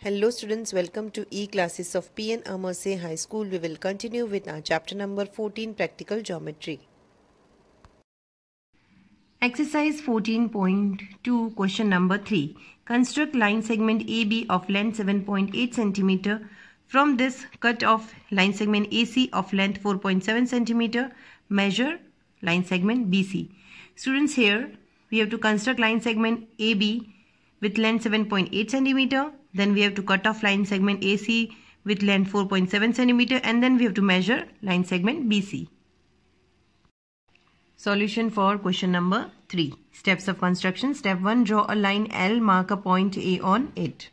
Hello students, welcome to E-Classes of PN Amerse High School. We will continue with our chapter number 14 Practical Geometry. Exercise 14.2 question number 3. Construct line segment AB of length 7.8 cm. From this cut off line segment AC of length 4.7 cm. Measure line segment BC. Students here we have to construct line segment AB with length 7.8 centimeter. Then we have to cut off line segment AC with length 4.7 centimeter and then we have to measure line segment BC. Solution for question number 3. Steps of construction. Step 1. Draw a line L, mark a point A on it.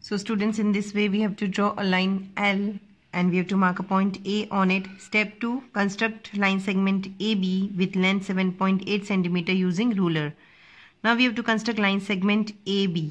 So students in this way we have to draw a line L and we have to mark a point A on it. Step 2. Construct line segment AB with length 7.8 cm using ruler. Now we have to construct line segment AB.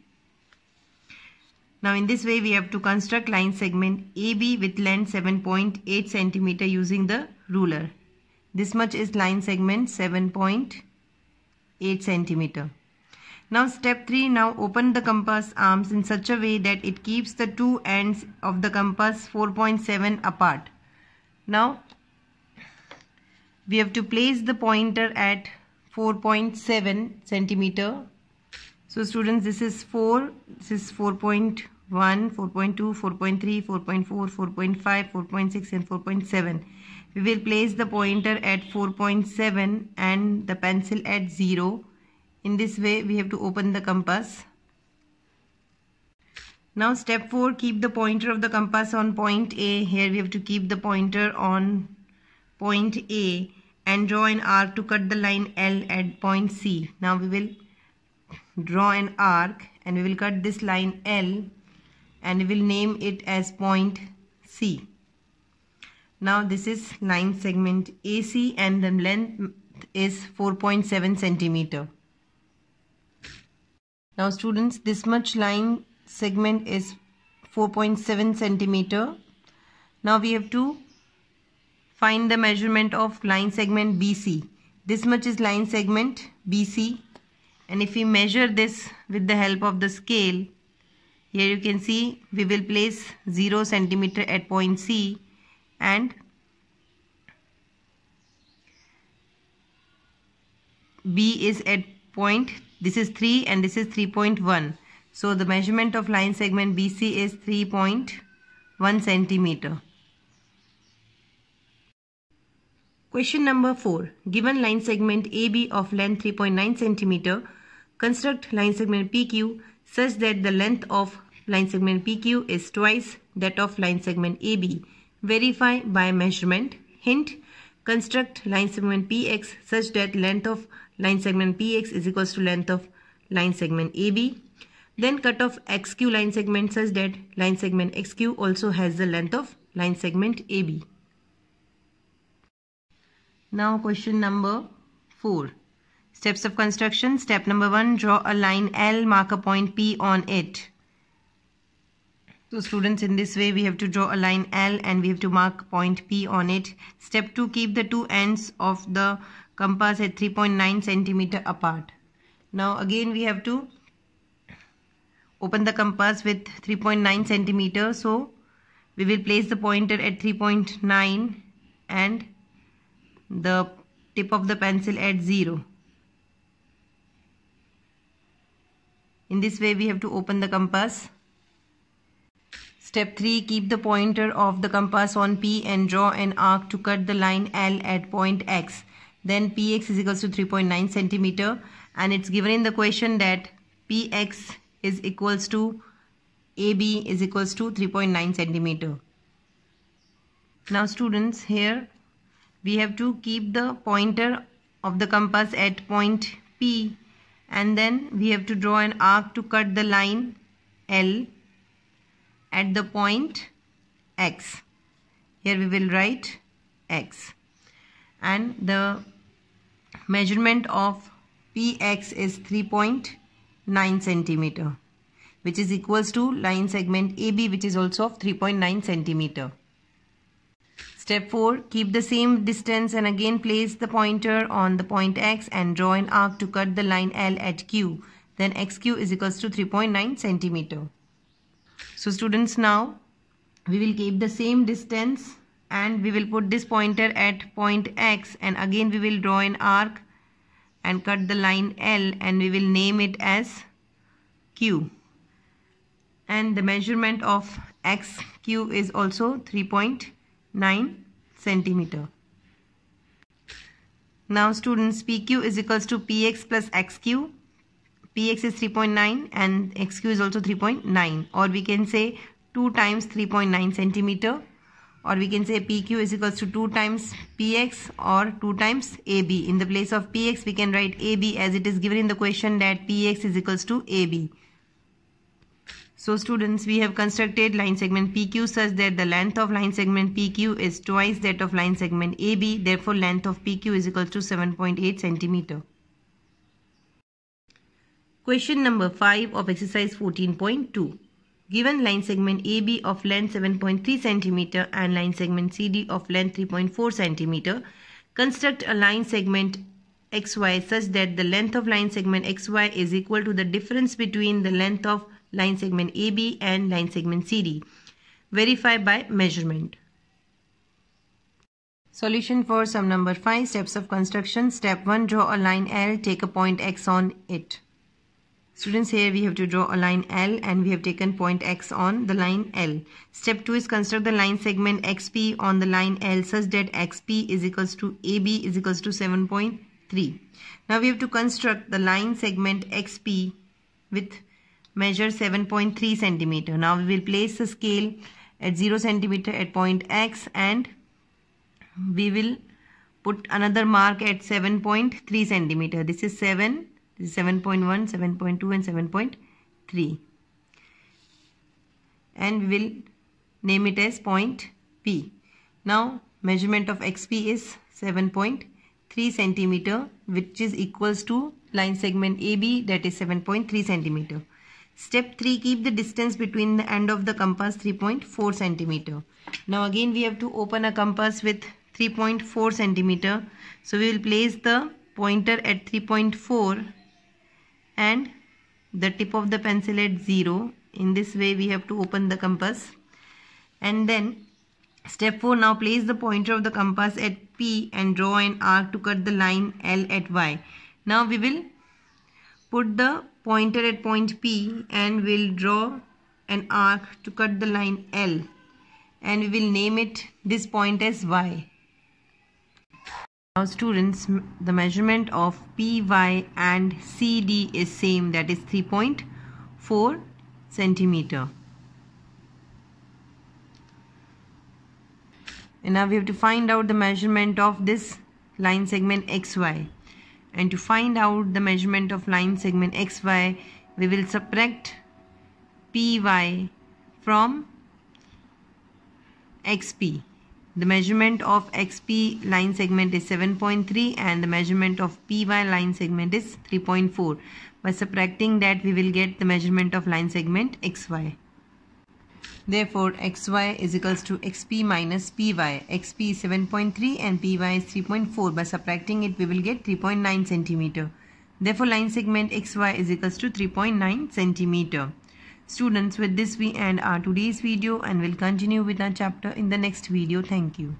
Now in this way we have to construct line segment AB with length 7.8 centimeter using the ruler. This much is line segment 7.8 centimeter. Now step 3 now open the compass arms in such a way that it keeps the two ends of the compass 4.7 apart. Now we have to place the pointer at 4.7 centimeter. So students this is 4 this is 1, 4.2, 4.3, 4.4, 4.5, 4.6 and 4.7. We will place the pointer at 4.7 and the pencil at 0. In this way we have to open the compass. Now step 4 keep the pointer of the compass on point A. Here we have to keep the pointer on point A and draw an arc to cut the line L at point C. Now we will draw an arc and we will cut this line L and we'll name it as point C. Now this is line segment AC and the length is 4.7 centimeter. Now students this much line segment is 4.7 centimeter. Now we have to find the measurement of line segment BC. This much is line segment BC and if we measure this with the help of the scale here you can see we will place 0 centimeter at point C and B is at point this is 3 and this is 3.1 so the measurement of line segment BC is 3.1 centimeter question number 4 given line segment AB of length 3.9 centimeter construct line segment PQ such that the length of line segment PQ is twice that of line segment AB. Verify by measurement. Hint, construct line segment PX such that length of line segment PX is equals to length of line segment AB. Then cut off XQ line segment such that line segment XQ also has the length of line segment AB. Now question number 4. Steps of construction. Step number one, draw a line L, mark a point P on it. So students, in this way we have to draw a line L and we have to mark point P on it. Step 2, keep the two ends of the compass at 3.9 centimeter apart. Now again we have to open the compass with 3.9 centimeter. So we will place the pointer at 3.9 and the tip of the pencil at 0. In this way we have to open the compass. Step 3. Keep the pointer of the compass on P and draw an arc to cut the line L at point X. Then Px is equals to 3.9 centimeter and it's given in the question that Px is equals to AB is equals to 3.9 centimeter. Now students here we have to keep the pointer of the compass at point P and then we have to draw an arc to cut the line L at the point X. Here we will write X and the measurement of PX is 3.9 centimeter which is equals to line segment AB which is also of 3.9 centimeter. Step 4. Keep the same distance and again place the pointer on the point X and draw an arc to cut the line L at Q. Then XQ is equals to 3.9 centimeter. So students now we will keep the same distance and we will put this pointer at point X and again we will draw an arc and cut the line L and we will name it as Q. And the measurement of XQ is also 3.9 9 centimeter. Now students PQ is equals to PX plus XQ. PX is 3.9 and XQ is also 3.9 or we can say 2 times 3.9 centimeter or we can say PQ is equals to 2 times PX or 2 times AB. In the place of PX we can write AB as it is given in the question that PX is equals to AB. So students, we have constructed line segment PQ such that the length of line segment PQ is twice that of line segment AB. Therefore, length of PQ is equal to 7.8 centimeter. Question number 5 of exercise 14.2. Given line segment AB of length 7.3 centimeter and line segment CD of length 3.4 centimeter, construct a line segment XY such that the length of line segment XY is equal to the difference between the length of line segment AB and line segment CD. Verify by measurement. Solution for sum number 5 steps of construction. Step 1 draw a line L take a point X on it. Students here we have to draw a line L and we have taken point X on the line L. Step 2 is construct the line segment XP on the line L such that XP is equals to AB is equals to 7.3. Now we have to construct the line segment XP with measure 7.3 centimeter. Now we will place the scale at 0 centimeter at point x and we will put another mark at 7.3 centimeter. This is 7, 7.1, 7.2 and 7.3 and we will name it as point P. Now measurement of XP is 7.3 centimeter which is equals to line segment AB that is 7.3 centimeter. Step 3, keep the distance between the end of the compass 3.4 centimeter. Now again we have to open a compass with 3.4 centimeter. So we will place the pointer at 3.4 and the tip of the pencil at 0. In this way we have to open the compass. And then step 4 now place the pointer of the compass at P and draw an arc to cut the line L at Y. Now we will put the pointer at point P and we'll draw an arc to cut the line L and we will name it this point as Y. Now students the measurement of PY and CD is same that is 3.4 centimeter. And now we have to find out the measurement of this line segment XY and to find out the measurement of line segment xy we will subtract py from xp the measurement of XP line segment is 7.3 and the measurement of PY line segment is 3.4. By subtracting that we will get the measurement of line segment XY. Therefore, xy is equals to xp minus py. xp is 7.3 and py is 3.4. By subtracting it, we will get 3.9 centimeter. Therefore, line segment xy is equals to 3.9 centimeter. Students, with this we end our today's video and will continue with our chapter in the next video. Thank you.